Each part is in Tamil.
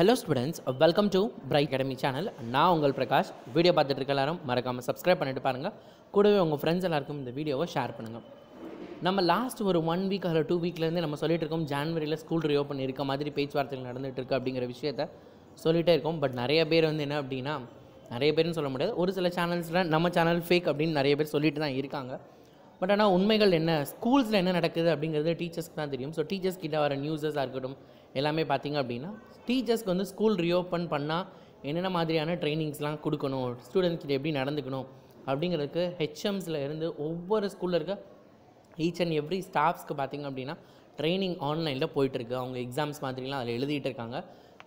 hello students welcome to Bright Academy channel நான் உங்கள் பிரகாஷ் வீடியோ பார்த்துட்டு இருக்க எல்லாரும் மறக்காமல் சப்ஸ்கிரைப் பண்ணிட்டு பாருங்கள் கூடவே உங்கள் ஃப்ரெண்ட்ஸ் எல்லாருக்கும் இந்த வீடியோவை ஷேர் பண்ணுங்கள் நம்ம லாஸ்ட் ஒரு ஒன் வீக் அல்ல டூ வீக்லேருந்து நம்ம சொல்லிட்டு இருக்கோம் ஜான்வரியில் ஸ்கூல் ரீஓப்பன் இருக்க மாதிரி பேச்சுவார்த்தைகள் நடந்துகிட்டு இருக்கு அப்படிங்கிற விஷயத்த சொல்லிகிட்டே இருக்கோம் பட் நிறைய பேர் வந்து என்ன அப்படின்னா நிறைய பேர்னு சொல்ல முடியாது ஒரு சில சேனல்ஸில் நம்ம சேனல் ஃபேக் அப்படின்னு நிறைய பேர் சொல்லிட்டு தான் இருக்காங்க பட் ஆனால் உண்மைகள் என்ன ஸ்கூல்ஸில் என்ன நடக்குது அப்படிங்கிறது டீச்சர்ஸ்க்கு தான் தெரியும் ஸோ டீச்சர்ஸ் கிட்ட வர நியூஸஸாக இருக்கட்டும் எல்லாமே பார்த்திங்க அப்படின்னா டீச்சர்ஸ்க்கு வந்து ஸ்கூல் ரீஓப்பன் பண்ணால் என்னென்ன மாதிரியான ட்ரைனிங்ஸ்லாம் கொடுக்கணும் ஸ்டூடெண்ட்ஸ்கிட்ட எப்படி நடந்துக்கணும் அப்படிங்கிறதுக்கு ஹெச்எம்ஸில் இருந்து ஒவ்வொரு ஸ்கூலில் இருக்க ஈச் அண்ட் எவ்ரி ஸ்டாஃப்ஸ்க்கு பார்த்திங்க அப்படின்னா ட்ரைனிங் ஆன்லைனில் போயிட்டுருக்கு அவங்க எக்ஸாம்ஸ் மாதிரிலாம் அதில் எழுதிட்டு இருக்காங்க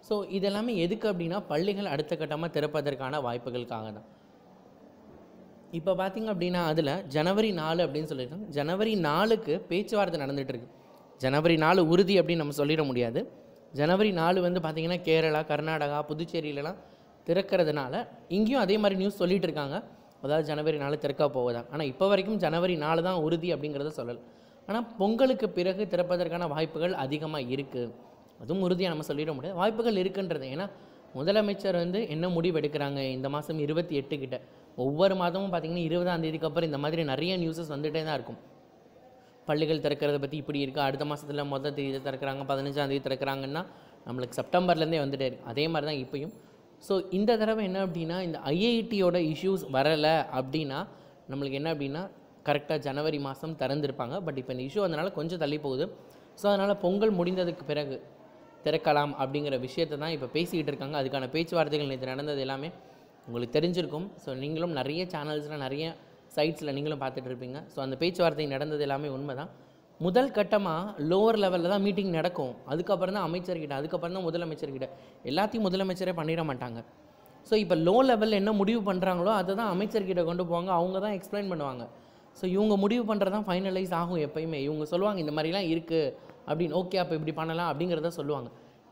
ஸோ இதெல்லாமே எதுக்கு அப்படின்னா பள்ளிகள் அடுத்த கட்டமாக திறப்பதற்கான வாய்ப்புகளுக்காக தான் இப்போ பார்த்திங்க அப்படின்னா அதில் ஜனவரி நாலு அப்படின்னு சொல்லியிருக்காங்க ஜனவரி நாலுக்கு பேச்சுவார்த்தை நடந்துகிட்ருக்கு ஜனவரி நாலு உறுதி அப்படின்னு நம்ம சொல்லிட முடியாது ஜனவரி நாலு வந்து பார்த்திங்கன்னா கேரளா கர்நாடகா புதுச்சேரியிலலாம் திறக்கிறதுனால இங்கேயும் அதே மாதிரி நியூஸ் சொல்லிகிட்டு இருக்காங்க அதாவது ஜனவரி நாலு திறக்க போகுதான் ஆனால் இப்போ வரைக்கும் ஜனவரி நாலு தான் உறுதி அப்படிங்கிறத சொல்லலை ஆனால் பொங்கலுக்கு பிறகு திறப்பதற்கான வாய்ப்புகள் அதிகமாக இருக்குது அதுவும் உறுதியாக நம்ம சொல்லிட முடியாது வாய்ப்புகள் இருக்குன்றது ஏன்னா முதலமைச்சர் வந்து என்ன முடிவு எடுக்கிறாங்க இந்த மாதம் இருபத்தி எட்டு கிட்ட ஒவ்வொரு மாதமும் பார்த்திங்கன்னா இருபதாம் தேதிக்கு அப்புறம் இந்த மாதிரி நிறைய நியூஸஸ் வந்துகிட்டே தான் இருக்கும் பள்ளிகள் திறக்கிறத பற்றி இப்படி இருக்குது அடுத்த மாதத்தில் முதல் தேதி திறக்கிறாங்க பதினஞ்சாம் தேதி திறக்கிறாங்கன்னா நம்மளுக்கு செப்டம்பர்லேருந்தே வந்துட்டே இருக்குது அதே மாதிரி தான் இப்போயும் ஸோ இந்த தடவை என்ன அப்படின்னா இந்த ஐஐடியோட இஷ்யூஸ் வரலை அப்படின்னா நம்மளுக்கு என்ன அப்படின்னா கரெக்டாக ஜனவரி மாதம் திறந்துருப்பாங்க பட் இப்போ இந்த இஷ்யூ அதனால் கொஞ்சம் தள்ளி போகுது ஸோ அதனால் பொங்கல் முடிந்ததுக்கு பிறகு திறக்கலாம் அப்படிங்கிற விஷயத்தை தான் இப்போ பேசிக்கிட்டு இருக்காங்க அதுக்கான பேச்சுவார்த்தைகள் நேற்று நடந்தது எல்லாமே உங்களுக்கு தெரிஞ்சிருக்கும் ஸோ நீங்களும் நிறைய சேனல்ஸில் நிறைய சைட்ஸில் நீங்களும் பார்த்துட்டு இருப்பீங்க ஸோ அந்த பேச்சுவார்த்தை நடந்தது எல்லாமே உண்மை தான் முதல் கட்டமாக லோவர் லெவலில் தான் மீட்டிங் நடக்கும் அதுக்கப்புறம் தான் அமைச்சர்கிட்ட அதுக்கப்புறம் தான் முதலமைச்சர்கிட்ட எல்லாத்தையும் முதலமைச்சரே பண்ணிட மாட்டாங்க ஸோ இப்போ லோ லெவலில் என்ன முடிவு பண்ணுறாங்களோ அதை தான் அமைச்சர்கிட்ட கொண்டு போவாங்க அவங்க தான் எக்ஸ்பிளைன் பண்ணுவாங்க ஸோ இவங்க முடிவு பண்ணுறது தான் ஃபைனலைஸ் ஆகும் எப்பயுமே இவங்க சொல்லுவாங்க இந்த மாதிரிலாம் இருக்குது அப்படின்னு ஓகே அப்போ இப்படி பண்ணலாம் அப்படிங்கிறத சொல்லுவாங்க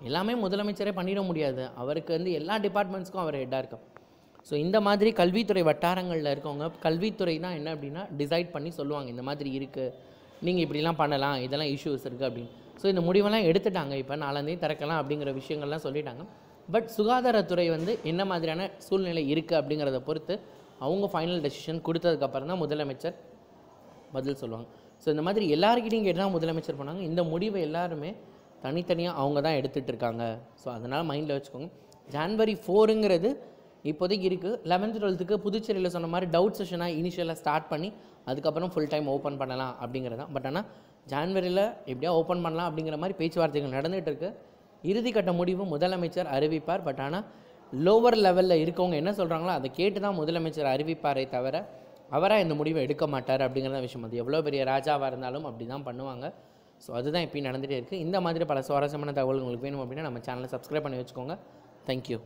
எல்லாமே முதலமைச்சரே பண்ணிட முடியாது அவருக்கு வந்து எல்லா டிபார்ட்மெண்ட்ஸ்க்கும் அவர் ஹெட்டாக இருக்கும் ஸோ இந்த மாதிரி கல்வித்துறை வட்டாரங்களில் இருக்கவங்க கல்வித்துறை தான் என்ன அப்படின்னா டிசைட் பண்ணி சொல்லுவாங்க இந்த மாதிரி இருக்குது நீங்கள் இப்படிலாம் பண்ணலாம் இதெல்லாம் இஷ்யூஸ் இருக்குது அப்படின்னு ஸோ இந்த முடிவெல்லாம் எடுத்துட்டாங்க இப்போ நாலாந்தேதி திறக்கலாம் அப்படிங்கிற விஷயங்கள்லாம் சொல்லிட்டாங்க பட் சுகாதாரத்துறை வந்து என்ன மாதிரியான சூழ்நிலை இருக்குது அப்படிங்கிறத பொறுத்து அவங்க ஃபைனல் டெசிஷன் கொடுத்ததுக்கப்புறம் தான் முதலமைச்சர் பதில் சொல்லுவாங்க ஸோ இந்த மாதிரி எல்லாருக்கிட்டையும் கேட்டால் தான் முதலமைச்சர் பண்ணாங்க இந்த முடிவை எல்லாருமே தனித்தனியாக அவங்க தான் எடுத்துகிட்டு இருக்காங்க ஸோ அதனால் மைண்டில் வச்சுக்கோங்க ஜான்வரி ஃபோருங்கிறது இப்போதைக்கு இருக்குது லெவன்த் டுவெல்த்துக்கு புதுச்சேரியில் சொன்ன மாதிரி டவுட் செஷனாக இனிஷியலாக ஸ்டார்ட் பண்ணி அதுக்கப்புறம் ஃபுல் டைம் ஓப்பன் பண்ணலாம் அப்படிங்கிறது தான் பட் ஆனால் ஜான்வரியில் எப்படியா ஓப்பன் பண்ணலாம் அப்படிங்கிற மாதிரி பேச்சுவார்த்தைகள் நடந்துகிட்டு இருக்குது இறுதிக்கட்ட முடிவு முதலமைச்சர் அறிவிப்பார் பட் ஆனால் லோவர் லெவலில் இருக்கவங்க என்ன சொல்கிறாங்களோ அதை கேட்டு தான் முதலமைச்சர் அறிவிப்பாரே தவிர அவராக இந்த முடிவை எடுக்க மாட்டார் அப்படிங்கிற விஷயம் அது எவ்வளோ பெரிய ராஜாவாக இருந்தாலும் அப்படி தான் பண்ணுவாங்க ஸோ அதுதான் இப்போயும் நடந்துகிட்டே இருக்குது இந்த மாதிரி பல சுவாரஸ்யமான தகவல் உங்களுக்கு வேணும் அப்படின்னா நம்ம சேனலை சப்ஸ்கிரைப் பண்ணி வச்சுக்கோங்க தேங்க்யூ